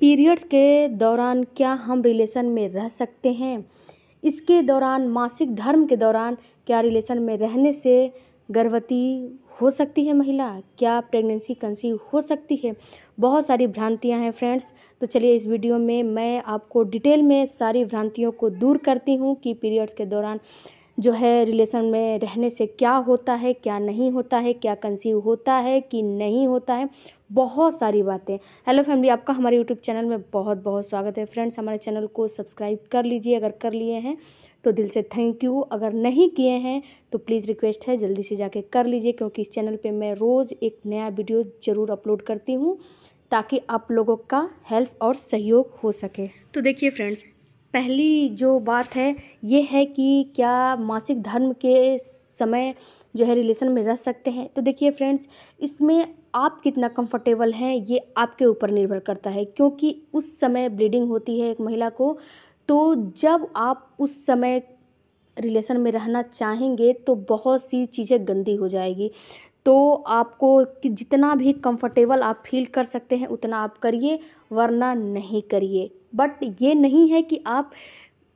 periods के दौरान क्या हम रिलेशन में रह सकते हैं इसके दौरान मासिक धर्म के दौरान क्या रिलेशन में रहने से गर्भवती हो सकती है महिला क्या प्रेगनेंसी कंसीव हो सकती है बहुत सारी भ्रांतियां हैं फ्रेंड्स तो चलिए इस वीडियो में मैं आपको डिटेल में सारी भ्रांतियों को दूर करती हूँ कि पीरियड्स के दौरान जो है रिलेशन में रहने से क्या होता है क्या नहीं होता है क्या कंसीव होता है कि नहीं होता है बहुत सारी बातें हेलो फैमिली आपका हमारे यूट्यूब चैनल में बहुत बहुत स्वागत है फ्रेंड्स हमारे चैनल को सब्सक्राइब कर लीजिए अगर कर लिए हैं तो दिल से थैंक यू अगर नहीं किए हैं तो प्लीज़ रिक्वेस्ट है जल्दी से जाके कर लीजिए क्योंकि इस चैनल पर मैं रोज़ एक नया वीडियो ज़रूर अपलोड करती हूँ ताकि आप लोगों का हेल्प और सहयोग हो सके तो देखिए फ्रेंड्स पहली जो बात है ये है कि क्या मासिक धर्म के समय जो है रिलेशन में रह सकते हैं तो देखिए फ्रेंड्स इसमें आप कितना कंफर्टेबल हैं ये आपके ऊपर निर्भर करता है क्योंकि उस समय ब्लीडिंग होती है एक महिला को तो जब आप उस समय रिलेशन में रहना चाहेंगे तो बहुत सी चीज़ें गंदी हो जाएगी तो आपको जितना भी कम्फ़र्टेबल आप फ़ील कर सकते हैं उतना आप करिए वरना नहीं करिए बट ये नहीं है कि आप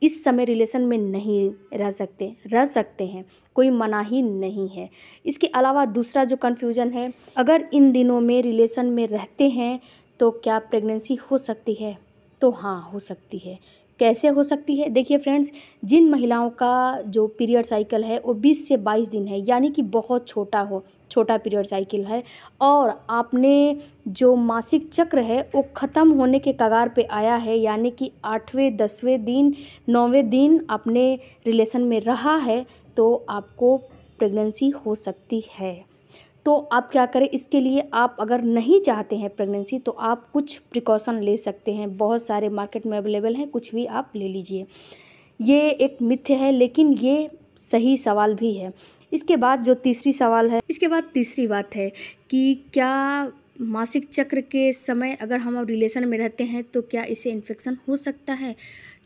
इस समय रिलेशन में नहीं रह सकते रह सकते हैं कोई मनाही नहीं है इसके अलावा दूसरा जो कन्फ्यूज़न है अगर इन दिनों में रिलेशन में रहते हैं तो क्या प्रेगनेंसी हो सकती है तो हाँ हो सकती है कैसे हो सकती है देखिए फ्रेंड्स जिन महिलाओं का जो पीरियड साइकिल है वो बीस से बाईस दिन है यानी कि बहुत छोटा हो छोटा पीरियड साइकिल है और आपने जो मासिक चक्र है वो ख़त्म होने के कगार पे आया है यानी कि आठवें दसवें दिन नौवें दिन अपने रिलेशन में रहा है तो आपको प्रेगनेंसी हो सकती है तो आप क्या करें इसके लिए आप अगर नहीं चाहते हैं प्रेगनेंसी तो आप कुछ प्रिकॉशन ले सकते हैं बहुत सारे मार्केट में अवेलेबल हैं कुछ भी आप ले लीजिए ये एक मिथ्य है लेकिन ये सही सवाल भी है इसके बाद जो तीसरी सवाल है इसके बाद तीसरी बात है कि क्या मासिक चक्र के समय अगर हम रिलेशन में रहते हैं तो क्या इसे इन्फेक्शन हो सकता है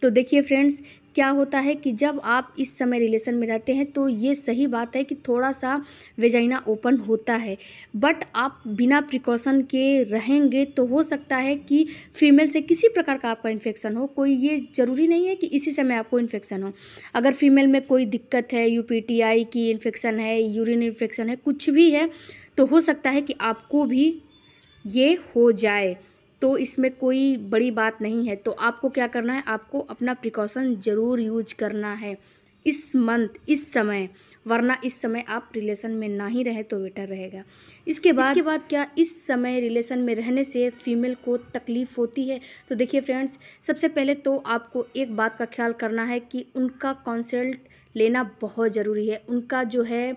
तो देखिए फ्रेंड्स क्या होता है कि जब आप इस समय रिलेशन में रहते हैं तो ये सही बात है कि थोड़ा सा वेजाइना ओपन होता है बट आप बिना प्रिकॉशन के रहेंगे तो हो सकता है कि फीमेल से किसी प्रकार का आपका इन्फेक्शन हो कोई ये ज़रूरी नहीं है कि इसी समय आपको इन्फेक्शन हो अगर फीमेल में कोई दिक्कत है यू की इन्फेक्शन है यूरिन इन्फेक्शन है कुछ भी है तो हो सकता है कि आपको भी ये हो जाए तो इसमें कोई बड़ी बात नहीं है तो आपको क्या करना है आपको अपना प्रिकॉशन ज़रूर यूज करना है इस मंथ इस समय वरना इस समय आप रिलेशन में ना ही रहे तो बेटर रहेगा इसके बाद इसके बाद क्या इस समय रिलेशन में रहने से फीमेल को तकलीफ़ होती है तो देखिए फ्रेंड्स सबसे पहले तो आपको एक बात का ख्याल करना है कि उनका कंसल्ट लेना बहुत ज़रूरी है उनका जो है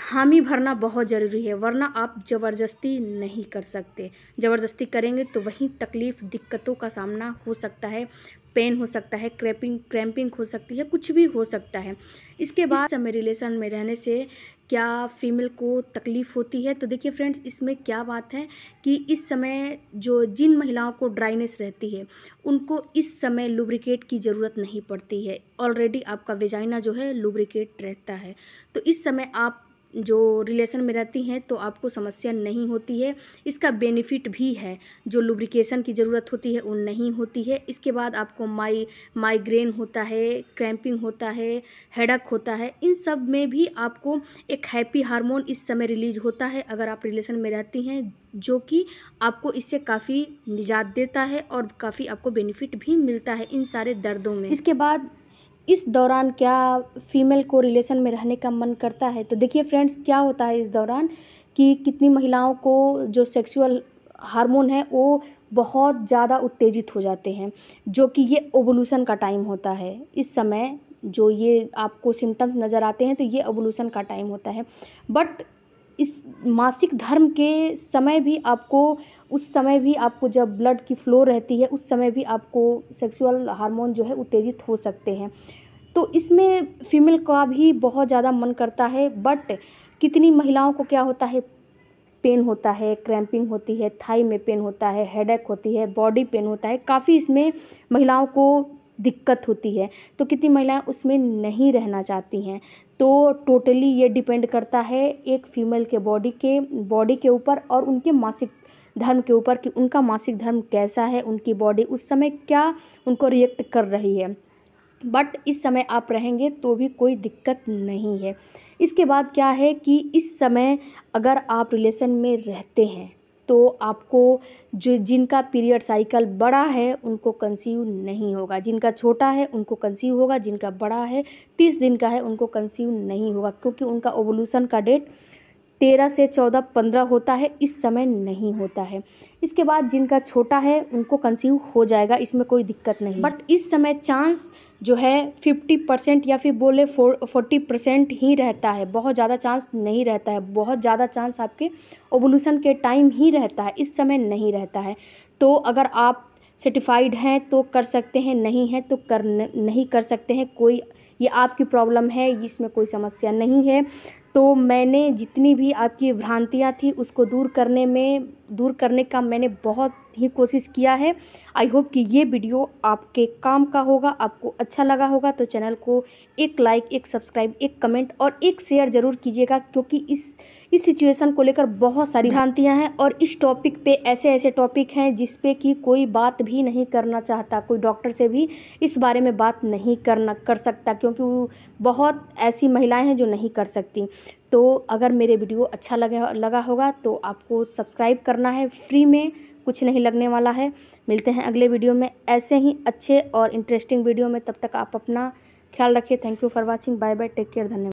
हामी भरना बहुत ज़रूरी है वरना आप ज़बरदस्ती नहीं कर सकते ज़बरदस्ती करेंगे तो वहीं तकलीफ़ दिक्कतों का सामना हो सकता है पेन हो सकता है क्रैपिंग क्रैम्पिंग हो सकती है कुछ भी हो सकता है इसके बाद समय रिलेशन में रहने से क्या फीमेल को तकलीफ़ होती है तो देखिए फ्रेंड्स इसमें क्या बात है कि इस समय जो जिन महिलाओं को ड्राइनेस रहती है उनको इस समय लुब्रिकेट की ज़रूरत नहीं पड़ती है ऑलरेडी आपका वेजाइना जो है लुब्रिकेट रहता है तो इस समय आप जो रिलेशन में रहती हैं तो आपको समस्या नहीं होती है इसका बेनिफिट भी है जो लुब्रिकेशन की ज़रूरत होती है वो नहीं होती है इसके बाद आपको माई माइग्रेन होता है क्रैम्पिंग होता है हेडक होता है इन सब में भी आपको एक हैप्पी हार्मोन इस समय रिलीज होता है अगर आप रिलेशन में रहती हैं जो कि आपको इससे काफ़ी निजात देता है और काफ़ी आपको बेनिफिट भी मिलता है इन सारे दर्दों में इसके बाद इस दौरान क्या फीमेल को रिलेशन में रहने का मन करता है तो देखिए फ्रेंड्स क्या होता है इस दौरान कि कितनी महिलाओं को जो सेक्सुअल हार्मोन है वो बहुत ज़्यादा उत्तेजित हो जाते हैं जो कि ये ओवोल्यूशन का टाइम होता है इस समय जो ये आपको सिम्टम्स नज़र आते हैं तो ये ओवोल्यूशन का टाइम होता है बट इस मासिक धर्म के समय भी आपको उस समय भी आपको जब ब्लड की फ़्लो रहती है उस समय भी आपको सेक्सुअल हार्मोन जो है उत्तेजित हो सकते हैं तो इसमें फीमेल का भी बहुत ज़्यादा मन करता है बट कितनी महिलाओं को क्या होता है पेन होता है क्रैम्पिंग होती है थाई में पेन होता है हेडेक होती है बॉडी पेन होता है काफ़ी इसमें महिलाओं को दिक्कत होती है तो कितनी महिलाएं उसमें नहीं रहना चाहती हैं तो टोटली ये डिपेंड करता है एक फ़ीमेल के बॉडी के बॉडी के ऊपर और उनके मासिक धर्म के ऊपर कि उनका मासिक धर्म कैसा है उनकी बॉडी उस समय क्या उनको रिएक्ट कर रही है बट इस समय आप रहेंगे तो भी कोई दिक्कत नहीं है इसके बाद क्या है कि इस समय अगर आप रिलेशन में रहते हैं तो आपको जो जिनका पीरियड साइकिल बड़ा है उनको कंसीव नहीं होगा जिनका छोटा है उनको कंसीव होगा जिनका बड़ा है तीस दिन का है उनको कंसीव नहीं होगा क्योंकि उनका ओवोल्यूशन का डेट तेरह से चौदह पंद्रह होता है इस समय नहीं होता है इसके बाद जिनका छोटा है उनको कंसीव हो जाएगा इसमें कोई दिक्कत नहीं बट इस समय चांस जो है फिफ्टी परसेंट या फिर बोले फोर्टी परसेंट ही रहता है बहुत ज़्यादा चांस नहीं रहता है बहुत ज़्यादा चांस आपके ओवोल्यूशन के टाइम ही रहता है इस समय नहीं रहता है तो अगर आप सर्टिफाइड हैं तो कर सकते हैं नहीं हैं तो कर नहीं कर सकते हैं कोई ये आपकी प्रॉब्लम है इसमें कोई समस्या नहीं है तो मैंने जितनी भी आपकी भ्रांतियाँ थी उसको दूर करने में दूर करने का मैंने बहुत ही कोशिश किया है आई होप कि ये वीडियो आपके काम का होगा आपको अच्छा लगा होगा तो चैनल को एक लाइक एक सब्सक्राइब एक कमेंट और एक शेयर ज़रूर कीजिएगा क्योंकि इस इस सिचुएशन को लेकर बहुत सारी भ्रांतियाँ हैं और इस टॉपिक पे ऐसे ऐसे टॉपिक हैं जिसपे कि कोई बात भी नहीं करना चाहता कोई डॉक्टर से भी इस बारे में बात नहीं करना कर सकता क्योंकि बहुत ऐसी महिलाएँ हैं जो नहीं कर सकती तो अगर मेरे वीडियो अच्छा लगे लगा होगा तो आपको सब्सक्राइब करना है फ्री में कुछ नहीं लगने वाला है मिलते हैं अगले वीडियो में ऐसे ही अच्छे और इंटरेस्टिंग वीडियो में तब तक आप अपना ख्याल रखिए thank you for watching bye bye take care धन्यवाद